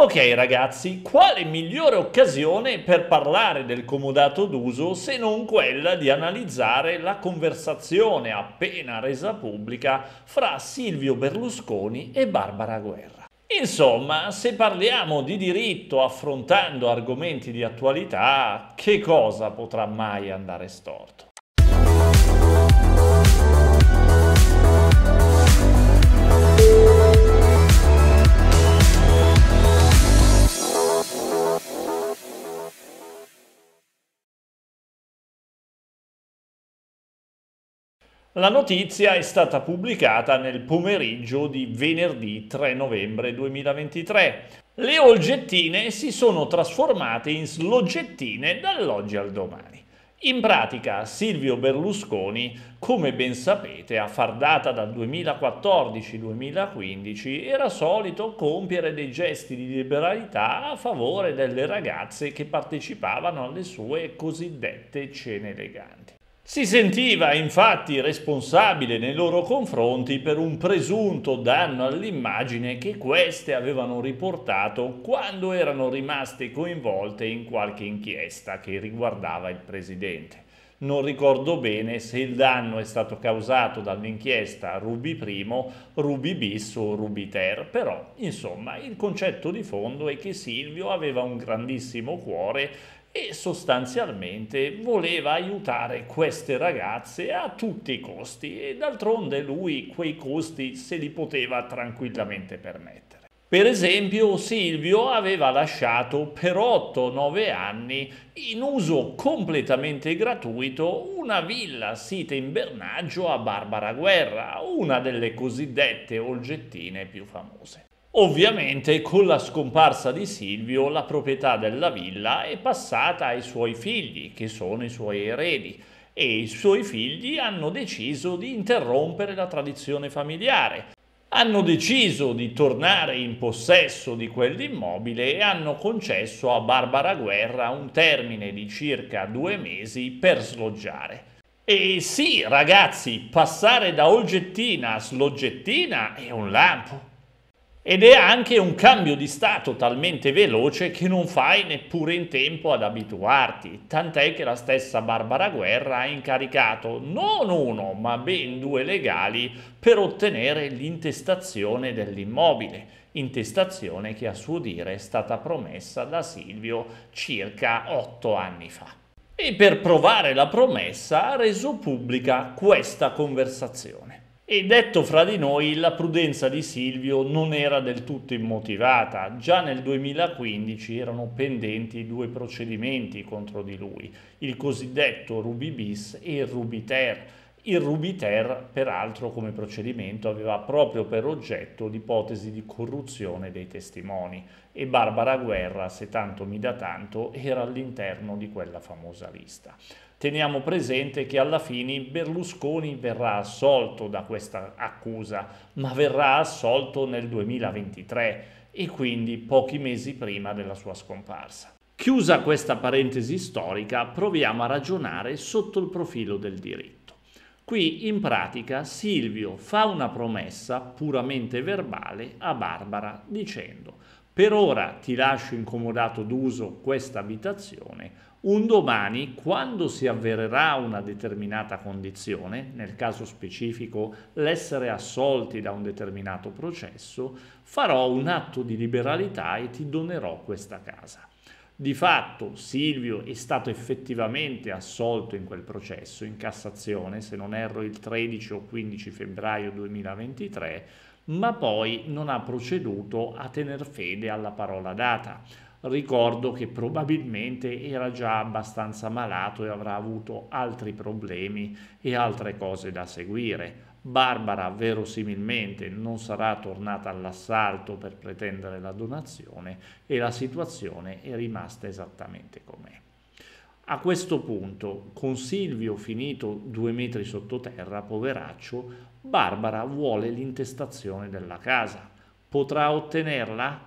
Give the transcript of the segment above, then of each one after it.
Ok ragazzi, quale migliore occasione per parlare del comodato d'uso se non quella di analizzare la conversazione appena resa pubblica fra Silvio Berlusconi e Barbara Guerra? Insomma, se parliamo di diritto affrontando argomenti di attualità, che cosa potrà mai andare storto? La notizia è stata pubblicata nel pomeriggio di venerdì 3 novembre 2023. Le olgettine si sono trasformate in sloggettine dall'oggi al domani. In pratica Silvio Berlusconi, come ben sapete, a far data dal 2014-2015, era solito compiere dei gesti di liberalità a favore delle ragazze che partecipavano alle sue cosiddette cene eleganti. Si sentiva infatti responsabile nei loro confronti per un presunto danno all'immagine che queste avevano riportato quando erano rimaste coinvolte in qualche inchiesta che riguardava il presidente non ricordo bene se il danno è stato causato dall'inchiesta Ruby I, Ruby bis o Ruby ter, però insomma il concetto di fondo è che Silvio aveva un grandissimo cuore e sostanzialmente voleva aiutare queste ragazze a tutti i costi e d'altronde lui quei costi se li poteva tranquillamente permettere. Per esempio Silvio aveva lasciato per 8-9 anni in uso completamente gratuito una villa sita in Bernaggio a Barbara Guerra, una delle cosiddette olgettine più famose. Ovviamente con la scomparsa di Silvio la proprietà della villa è passata ai suoi figli, che sono i suoi eredi, e i suoi figli hanno deciso di interrompere la tradizione familiare hanno deciso di tornare in possesso di quell'immobile e hanno concesso a Barbara Guerra un termine di circa due mesi per sloggiare. E sì, ragazzi, passare da Olgettina a Sloggettina è un lampo ed è anche un cambio di stato talmente veloce che non fai neppure in tempo ad abituarti, tant'è che la stessa Barbara Guerra ha incaricato non uno ma ben due legali per ottenere l'intestazione dell'immobile, intestazione che a suo dire è stata promessa da Silvio circa otto anni fa. E per provare la promessa ha reso pubblica questa conversazione. E detto fra di noi, la prudenza di Silvio non era del tutto immotivata. Già nel 2015 erano pendenti due procedimenti contro di lui, il cosiddetto Rubi bis e il Rubi ter il Rubiter, peraltro, come procedimento aveva proprio per oggetto l'ipotesi di corruzione dei testimoni e Barbara Guerra, se tanto mi dà tanto, era all'interno di quella famosa lista. Teniamo presente che alla fine Berlusconi verrà assolto da questa accusa, ma verrà assolto nel 2023 e quindi pochi mesi prima della sua scomparsa. Chiusa questa parentesi storica, proviamo a ragionare sotto il profilo del diritto. Qui in pratica Silvio fa una promessa puramente verbale a Barbara dicendo per ora ti lascio incomodato d'uso questa abitazione, un domani, quando si avvererà una determinata condizione, nel caso specifico l'essere assolti da un determinato processo, farò un atto di liberalità e ti donerò questa casa. Di fatto Silvio è stato effettivamente assolto in quel processo in Cassazione, se non erro il 13 o 15 febbraio 2023, ma poi non ha proceduto a tener fede alla parola data. Ricordo che probabilmente era già abbastanza malato e avrà avuto altri problemi e altre cose da seguire. Barbara verosimilmente non sarà tornata all'assalto per pretendere la donazione e la situazione è rimasta esattamente com'è. A questo punto, con Silvio finito due metri sottoterra, poveraccio, Barbara vuole l'intestazione della casa. Potrà ottenerla?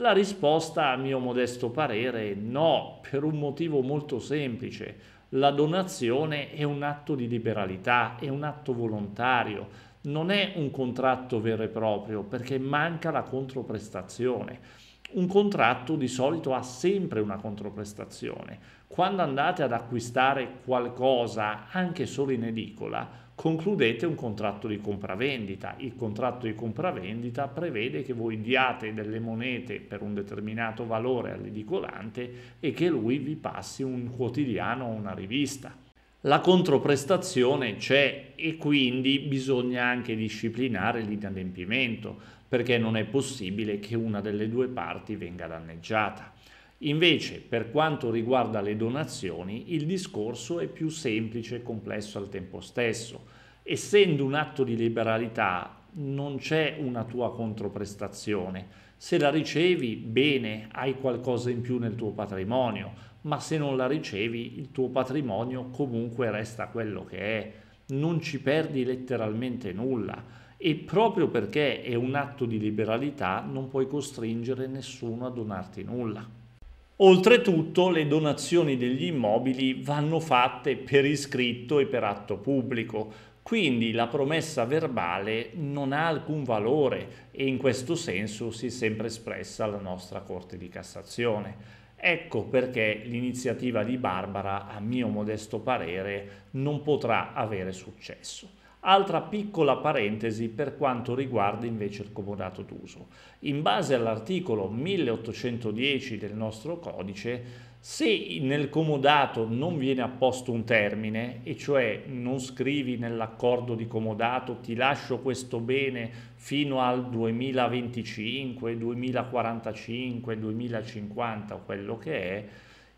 La risposta, a mio modesto parere, è no, per un motivo molto semplice la donazione è un atto di liberalità, è un atto volontario, non è un contratto vero e proprio perché manca la controprestazione. Un contratto di solito ha sempre una controprestazione. Quando andate ad acquistare qualcosa, anche solo in edicola, concludete un contratto di compravendita. Il contratto di compravendita prevede che voi diate delle monete per un determinato valore all'edicolante e che lui vi passi un quotidiano o una rivista. La controprestazione c'è e quindi bisogna anche disciplinare l'inadempimento perché non è possibile che una delle due parti venga danneggiata. Invece, per quanto riguarda le donazioni, il discorso è più semplice e complesso al tempo stesso. Essendo un atto di liberalità, non c'è una tua controprestazione. Se la ricevi, bene, hai qualcosa in più nel tuo patrimonio, ma se non la ricevi, il tuo patrimonio comunque resta quello che è. Non ci perdi letteralmente nulla e proprio perché è un atto di liberalità non puoi costringere nessuno a donarti nulla. Oltretutto le donazioni degli immobili vanno fatte per iscritto e per atto pubblico, quindi la promessa verbale non ha alcun valore e in questo senso si è sempre espressa la nostra Corte di Cassazione. Ecco perché l'iniziativa di Barbara, a mio modesto parere, non potrà avere successo. Altra piccola parentesi per quanto riguarda invece il comodato d'uso. In base all'articolo 1810 del nostro codice, se nel comodato non viene apposto un termine, e cioè non scrivi nell'accordo di comodato ti lascio questo bene fino al 2025, 2045, 2050 o quello che è,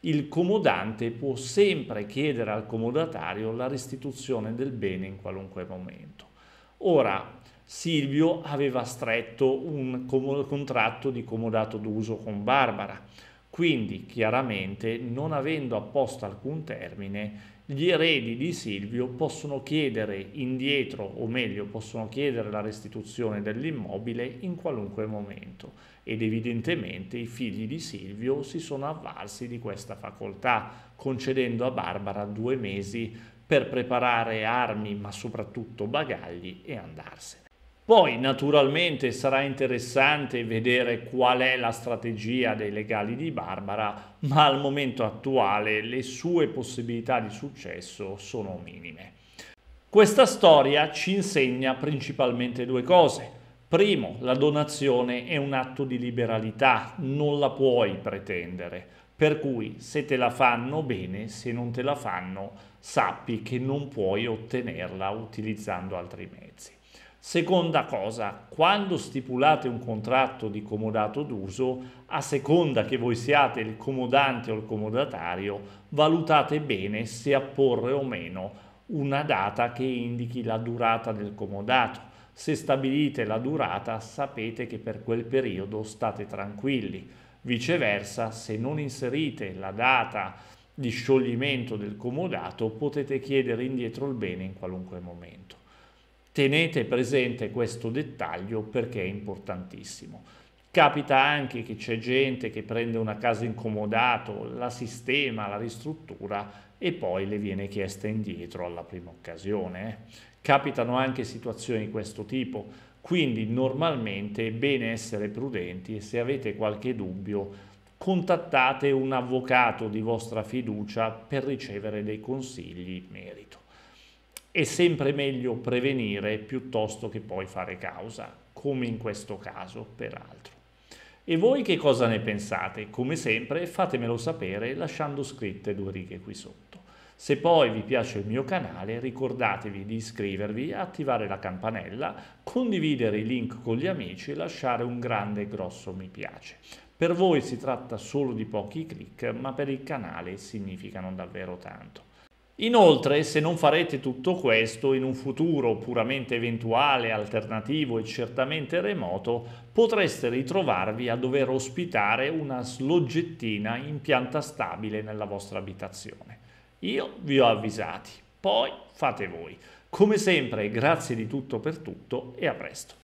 il comodante può sempre chiedere al comodatario la restituzione del bene in qualunque momento. Ora, Silvio aveva stretto un contratto di comodato d'uso con Barbara, quindi chiaramente non avendo apposto alcun termine, gli eredi di Silvio possono chiedere indietro, o meglio, possono chiedere la restituzione dell'immobile in qualunque momento ed evidentemente i figli di Silvio si sono avvalsi di questa facoltà, concedendo a Barbara due mesi per preparare armi, ma soprattutto bagagli e andarsene. Poi naturalmente sarà interessante vedere qual è la strategia dei legali di Barbara, ma al momento attuale le sue possibilità di successo sono minime. Questa storia ci insegna principalmente due cose. Primo, la donazione è un atto di liberalità, non la puoi pretendere. Per cui se te la fanno bene, se non te la fanno, sappi che non puoi ottenerla utilizzando altri mezzi. Seconda cosa, quando stipulate un contratto di comodato d'uso, a seconda che voi siate il comodante o il comodatario, valutate bene se apporre o meno una data che indichi la durata del comodato. Se stabilite la durata, sapete che per quel periodo state tranquilli. Viceversa, se non inserite la data di scioglimento del comodato, potete chiedere indietro il bene in qualunque momento. Tenete presente questo dettaglio perché è importantissimo. Capita anche che c'è gente che prende una casa incomodato, la sistema, la ristruttura e poi le viene chiesta indietro alla prima occasione. Eh. Capitano anche situazioni di questo tipo, quindi normalmente è bene essere prudenti e se avete qualche dubbio contattate un avvocato di vostra fiducia per ricevere dei consigli in merito è sempre meglio prevenire piuttosto che poi fare causa, come in questo caso peraltro. E voi che cosa ne pensate? Come sempre fatemelo sapere lasciando scritte due righe qui sotto. Se poi vi piace il mio canale ricordatevi di iscrivervi, attivare la campanella, condividere i link con gli amici e lasciare un grande e grosso mi piace. Per voi si tratta solo di pochi click ma per il canale significano davvero tanto. Inoltre, se non farete tutto questo in un futuro puramente eventuale, alternativo e certamente remoto, potreste ritrovarvi a dover ospitare una sloggettina in pianta stabile nella vostra abitazione. Io vi ho avvisati, poi fate voi. Come sempre, grazie di tutto per tutto e a presto.